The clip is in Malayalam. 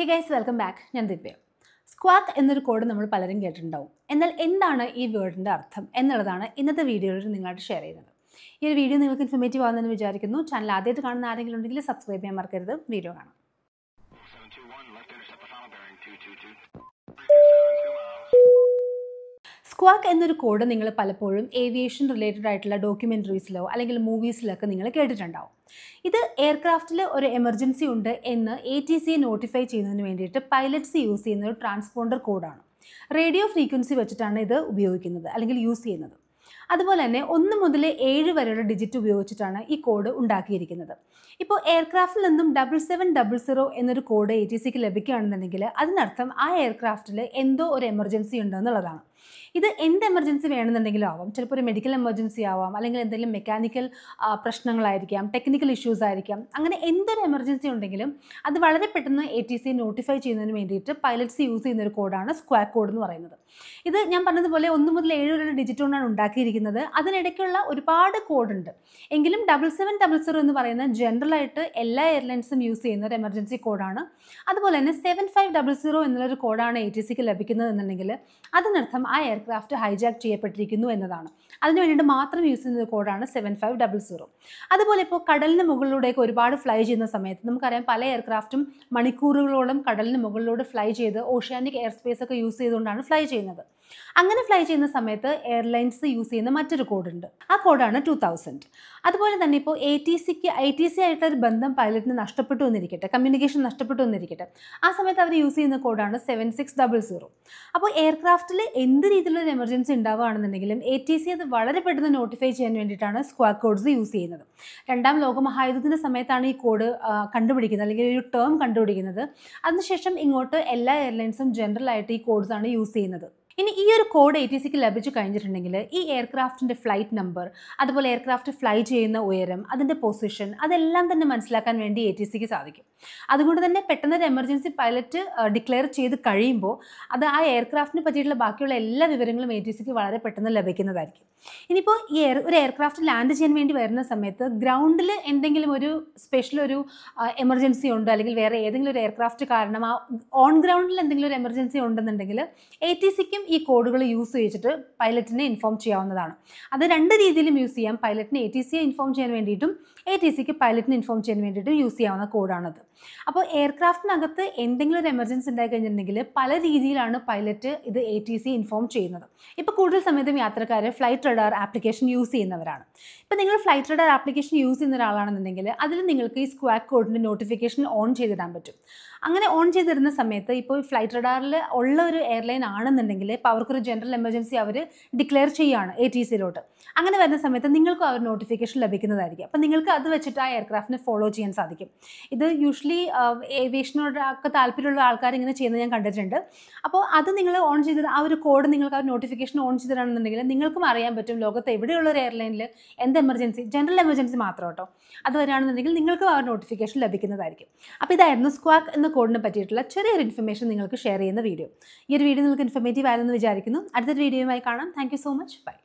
ഹേ ഗൈസ് വെൽക്കം ബാക്ക് ഞാൻ ദിവ്യ സ്ക്വാക്ക് എന്നൊരു കോഡ് നമ്മൾ പലരും കേട്ടിട്ടുണ്ടാവും എന്നാൽ എന്താണ് ഈ വേർഡിൻ്റെ അർത്ഥം എന്നുള്ളതാണ് ഇന്നത്തെ വീഡിയോയിൽ നിങ്ങളായിട്ട് ഷെയർ ചെയ്യുന്നത് ഈ ഒരു വീഡിയോ നിങ്ങൾക്ക് ഇൻഫർമേറ്റീവ് ആകുമെന്ന് വിചാരിക്കുന്നു ചാനൽ ആദ്യമായിട്ട് കാണുന്ന ആരെങ്കിലും ഉണ്ടെങ്കിൽ സബ്സ്ക്രൈബ് ചെയ്യാൻ മറക്കരുത് വീഡിയോ കാണാം സ്ക്വാക്ക് എന്നൊരു കോഡ് നിങ്ങൾ പലപ്പോഴും ഏവിയേഷൻ റിലേറ്റഡ് ആയിട്ടുള്ള ഡോക്യുമെൻ്ററീസിലോ അല്ലെങ്കിൽ മൂവീസിലൊക്കെ നിങ്ങൾ കേട്ടിട്ടുണ്ടാവും ഇത് എയർക്രാഫ്റ്റിൽ ഒരു എമർജൻസി ഉണ്ട് എന്ന് എ ടി സിയെ നോട്ടിഫൈ ചെയ്യുന്നതിന് വേണ്ടിയിട്ട് പൈലറ്റ്സ് യൂസ് ചെയ്യുന്ന ഒരു ട്രാൻസ്പോണ്ടർ കോഡാണ് റേഡിയോ ഫ്രീക്വൻസി വെച്ചിട്ടാണ് ഇത് ഉപയോഗിക്കുന്നത് അല്ലെങ്കിൽ യൂസ് ചെയ്യുന്നത് അതുപോലെ തന്നെ ഒന്ന് മുതൽ ഏഴ് വരെയുള്ള ഡിജിറ്റ് ഉപയോഗിച്ചിട്ടാണ് ഈ കോഡ് ഉണ്ടാക്കിയിരിക്കുന്നത് ഇപ്പോൾ എയർക്രാഫ്റ്റിൽ നിന്നും ഡബിൾ സെവൻ ഡബിൾ സീറോ എന്നൊരു കോഡ് എ ടി സിക്ക് ലഭിക്കുകയാണെന്നുണ്ടെങ്കിൽ അതിനർത്ഥം ആ എയർക്രാഫ്റ്റിൽ എന്തോ ഒരു എമർജൻസി ഉണ്ടെന്നുള്ളതാണ് ഇത് എന്ത് എമർജൻസി വേണമെന്നുണ്ടെങ്കിലും ആവാം ചിലപ്പോൾ ഒരു മെഡിക്കൽ എമർജൻസി ആവാം അല്ലെങ്കിൽ എന്തെങ്കിലും മെക്കാനിക്കൽ പ്രശ്നങ്ങളായിരിക്കാം ടെക്നിക്കൽ ഇഷ്യൂസ് ആയിരിക്കാം അങ്ങനെ എന്തൊരു എമർജൻസി ഉണ്ടെങ്കിലും അത് വളരെ പെട്ടെന്ന് എ ടി സി നോട്ടിഫൈ ചെയ്യുന്നതിന് വേണ്ടിയിട്ട് പൈലറ്റ്സ് യൂസ് ചെയ്യുന്ന ഒരു കോഡാണ് സ്ക്വാക് കോഡ് എന്ന് പറയുന്നത് ഇത് ഞാൻ പറഞ്ഞതുപോലെ ഒന്ന് മുതൽ ഏഴ് വരെയുള്ള ഡിജിറ്റ് കൊണ്ടാണ് ഉണ്ടാക്കിയിരിക്കുന്നത് ഉപയോഗിക്കുന്നത് അതിനിടയ്ക്കുള്ള ഒരുപാട് കോഡുണ്ട് എങ്കിലും ഡബിൾ സെവൻ ഡബിൾ സീറോ എന്ന് പറയുന്ന ജനറലായിട്ട് എല്ലാ എയർലൈൻസും യൂസ് ചെയ്യുന്ന ഒരു എമർജൻസി കോഡാണ് അതുപോലെ തന്നെ സെവൻ ഫൈവ് ഡബിൾ സീറോ എന്നുള്ളൊരു കോഡാണ് എ ടി സിക്ക് ലഭിക്കുന്നത് എന്നുണ്ടെങ്കിൽ അതിനർത്ഥം ആ എയർക്രാഫ്റ്റ് ഹൈജാക്ക് ചെയ്യപ്പെട്ടിരിക്കുന്നു എന്നതാണ് അതിന് വേണ്ടിയിട്ട് മാത്രം യൂസ് ചെയ്യുന്ന കോഡാണ് സെവൻ ഫൈവ് ഡബിൾ സീറോ അതുപോലെ ഇപ്പോൾ കടലിന് മുകളിലൂടെയൊക്കെ ഒരുപാട് ഫ്ലൈ ചെയ്യുന്ന സമയത്ത് നമുക്കറിയാം പല എയർക്രാഫ്റ്റും മണിക്കൂറുകളോളം കടലിന് മുകളിലൂടെ ഫ്ലൈ ചെയ്ത് ഓഷ്യാനിക് എയർ സ്പേസ് ഒക്കെ യൂസ് ചെയ്തുകൊണ്ടാണ് ഫ്ലൈ ചെയ്യുന്നത് അങ്ങനെ ഫ്ലൈ ചെയ്യുന്ന സമയത്ത് എയർലൈൻസ് യൂസ് ചെയ്യുന്ന മറ്റൊരു കോഡുണ്ട് ആ കോഡാണ് ടു തൗസൻഡ് അതുപോലെ തന്നെ ഇപ്പോൾ എ ടി സിക്ക് ഐ ടി സി ആയിട്ടുള്ള ഒരു ബന്ധം പൈലറ്റിന് നഷ്ടപ്പെട്ടു എന്നിരിക്കട്ടെ കമ്മ്യൂണിക്കേഷൻ നഷ്ടപ്പെട്ടു എന്നിരിക്കട്ടെ ആ സമയത്ത് അവർ യൂസ് ചെയ്യുന്ന കോഡാണ് സെവൻ സിക്സ് ഡബിൾ സീറോ അപ്പോൾ എയർക്രാഫ്റ്റിൽ എന്ത് രീതിയിലുള്ള ഒരു എമർജൻസി ഉണ്ടാവുകയാണെന്നുണ്ടെങ്കിലും എ ടി സി അത് വളരെ പെട്ടെന്ന് നോട്ടിഫൈ ചെയ്യാൻ വേണ്ടിയിട്ടാണ് സ്ക്വാ കോഡ്സ് യൂസ് ചെയ്യുന്നത് രണ്ടാം ലോകമഹായുദ്ധത്തിൻ്റെ സമയത്താണ് ഈ കോഡ് കണ്ടുപിടിക്കുന്നത് അല്ലെങ്കിൽ ഒരു ടേം കണ്ടുപിടിക്കുന്നത് അതിനുശേഷം ഇങ്ങോട്ട് എല്ലാ എയർലൈൻസും ജനറൽ ആയിട്ട് ഈ കോഡ്സാണ് യൂസ് ചെയ്യുന്നത് ഇനി ഈ ഒരു കോഡ് എ ടി സിക്ക് ലഭിച്ചു കഴിഞ്ഞിട്ടുണ്ടെങ്കിൽ ഈ എയർക്രാഫ്റ്റിൻ്റെ ഫ്ലൈറ്റ് നമ്പർ അതുപോലെ എയർക്രാഫ്റ്റ് ഫ്ലൈ ചെയ്യുന്ന ഉയരം അതിൻ്റെ പൊസിഷൻ അതെല്ലാം തന്നെ മനസ്സിലാക്കാൻ വേണ്ടി എ ടി സിക്ക് സാധിക്കും അതുകൊണ്ട് തന്നെ പെട്ടെന്ന് ഒരു എമർജൻസി പൈലറ്റ് ഡിക്ലെയർ ചെയ്ത് കഴിയുമ്പോൾ അത് ആ എയർക്രാഫ്റ്റിനെ പറ്റിയിട്ടുള്ള ബാക്കിയുള്ള എല്ലാ വിവരങ്ങളും എ ടി സിക്ക് വളരെ പെട്ടെന്ന് ലഭിക്കുന്നതായിരിക്കും ഇനിയിപ്പോൾ ഈ എയർ ഒരു എയർക്രാഫ്റ്റ് ലാൻഡ് ചെയ്യാൻ വേണ്ടി വരുന്ന സമയത്ത് ഗ്രൗണ്ടിൽ എന്തെങ്കിലും ഒരു സ്പെഷ്യൽ ഒരു എമർജൻസി ഉണ്ട് അല്ലെങ്കിൽ വേറെ ഏതെങ്കിലും ഒരു എയർക്രാഫ്റ്റ് കാരണം ആ ഓൺ ഗ്രൗണ്ടിൽ എന്തെങ്കിലും ഒരു എമർജൻസി ഉണ്ടെന്നുണ്ടെങ്കിൽ എ ടി സിക്കും ഈ കോഡുകൾ യൂസ് ചെയ്തിട്ട് പൈലറ്റിനെ ഇൻഫോം ചെയ്യാവുന്നതാണ് അത് രണ്ട് രീതിയിലും യൂസ് ചെയ്യാം പൈലറ്റിനെ എ ടി സിയെ ഇൻഫോം ചെയ്യാൻ വേണ്ടിയിട്ടും എ ടി സിക്ക് പൈലറ്റിനെ ഇൻഫോം ചെയ്യാൻ വേണ്ടിയിട്ടും യൂസ് ചെയ്യാവുന്ന കോഡാണത് അപ്പോൾ എയർക്രാഫ്റ്റിനകത്ത് എന്തെങ്കിലും ഒരു എമർജൻസി ഉണ്ടായി കഴിഞ്ഞിട്ടുണ്ടെങ്കിൽ പല രീതിയിലാണ് പൈലറ്റ് ഇത് എ ടി സി ഇൻഫോം ചെയ്യുന്നത് ഇപ്പോൾ കൂടുതൽ സമയത്തും യാത്രക്കാർ ഫ്ലൈറ്റ് റഡാർ ആപ്ലിക്കേഷൻ യൂസ് ചെയ്യുന്നവരാണ് ഇപ്പോൾ നിങ്ങൾ ഫ്ലൈറ്റ് റഡാർ ആപ്ലിക്കേഷൻ യൂസ് ചെയ്യുന്ന ഒരാളാണെന്നുണ്ടെങ്കിൽ അതിൽ നിങ്ങൾക്ക് ഈ സ്ക്വാക്ക് കോഡിൻ്റെ നോട്ടിഫിക്കേഷൻ ഓൺ ചെയ്തിടാൻ പറ്റും അങ്ങനെ ഓൺ ചെയ്തിരുന്ന സമയത്ത് ഇപ്പോൾ ഫ്ലൈറ്റ് റഡാറിൽ ഉള്ള ഒരു എയർലൈൻ ആണെന്നുണ്ടെങ്കിൽ ഇപ്പോൾ അവർക്കൊരു ജനറൽ എമർജൻസി അവർ ഡിക്ലെയർ ചെയ്യുകയാണ് എ ടി സിയിലോട്ട് അങ്ങനെ വരുന്ന സമയത്ത് നിങ്ങൾക്കും ആ ഒരു നോട്ടിഫിക്കേഷൻ ലഭിക്കുന്നതായിരിക്കും അപ്പം നിങ്ങൾക്ക് അത് വെച്ചിട്ട് ആ എയർക്രാഫ്റ്റിനെ ഫോളോ ചെയ്യാൻ സാധിക്കും ഇത് യൂഷ്വലി ഏവിയേഷനോടൊക്കെ താല്പര്യമുള്ള ആൾക്കാർ ഇങ്ങനെ ചെയ്യുന്നത് ഞാൻ കണ്ടിട്ടുണ്ട് അപ്പോൾ അത് നിങ്ങൾ ഓൺ ചെയ്ത് ആ ഒരു കോഡ് നിങ്ങൾക്ക് ആ നോട്ടിഫിക്കേഷൻ ഓൺ ചെയ്തിട്ടാണെന്നുണ്ടെങ്കിൽ നിങ്ങൾക്കും അറിയാൻ പറ്റും ലോകത്ത് എവിടെയുള്ള ഒരു എയർലൈനിൽ എന്ത് എമർജൻസി ജനറൽ എമർജൻസി മാത്രം കേട്ടോ അത് വരികയാണെന്നുണ്ടെങ്കിൽ നിങ്ങൾക്കും ആ നോട്ടിഫിക്കേഷൻ ലഭിക്കുന്നതായിരിക്കും അപ്പോൾ ഇതായിരുന്നു സ്ക്വാക്ക് എന്ന കോഡിനെ പറ്റിയിട്ടുള്ള ചെറിയൊരു ഇൻഫർമേഷൻ നിങ്ങൾക്ക് ഷെയർ ചെയ്യുന്ന വീഡിയോ ഈ ഒരു വീഡിയോ നിങ്ങൾക്ക് ഇൻഫർമേറ്റീവ് ആയിരുന്നു മനസ്സിലായെന്ന് വിചാരിക്കുന്നു അടുത്തൊരു വീഡിയോയുമായി കാണാം താങ്ക് സോ മച്ച് ബൈ